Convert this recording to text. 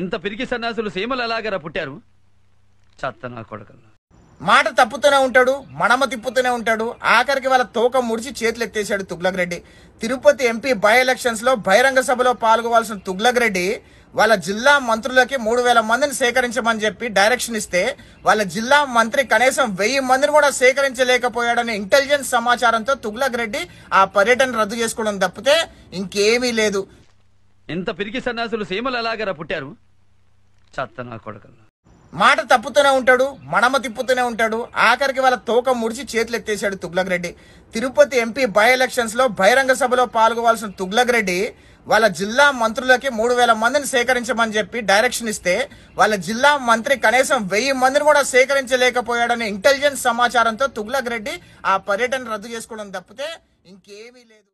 ఇంత పిరికి సన్యాసులు సీమలు ఎలాగరా పుట్టారు చత్తనా కొడకల్లా మాట తప్పుతూనే ఉంటాడు మడమ తిప్పుతూనే ఉంటాడు ఆఖరికి వాళ్ళ తోక ముడిచి చేతులు ఎత్తేసాడు Tughlaq Reddy Tirupati MP by elections లో బహిరంగ సభలో పాల్గొవాల్సిన తుగ్లక్ రెడ్డి వాళ్ళ జిల్లా మంత్రులకి మూడు వేల మందిని సేకరించమని చెప్పి డైరెక్షన్ ఇస్తే వాళ్ళ జిల్లా మంత్రి కనీసం వెయ్యి మందిని కూడా సేకరించలేకపోయాడనే ఇంటెలిజెన్స్ సమాచారంతో తుగ్లక్ రెడ్డి ఆ పర్యటన రద్దు చేసుకోవడం తప్పితే ఇంకేమీ లేదు ఇంత పిరికి సన్యాసులు సీమలు ఎలాగరా పుట్టారు చత్తన మాట తప్పుతూనే ఉంటాడు మనమ తిప్పుతూనే ఉంటాడు ఆఖరికి వాళ్ళ తోక ముడిచి చేతులు ఎత్తేసాడు Tughlaq Reddy Tirupati MP by elections లో బహిరంగ సభలో పాల్గొవాల్సిన తుగ్లక్ రెడ్డి వాళ్ళ జిల్లా మంత్రులకి మూడు వేల మందిని సేకరించమని చెప్పి డైరెక్షన్ ఇస్తే వాళ్ళ జిల్లా మంత్రి కనీసం వెయ్యి మందిని కూడా సేకరించలేకపోయాడని ఇంటెలిజెన్స్ సమాచారంతో తుగ్లక్ రెడ్డి ఆ పర్యటన రద్దు చేసుకోవడం తప్పితే ఇంకేమీ లేదు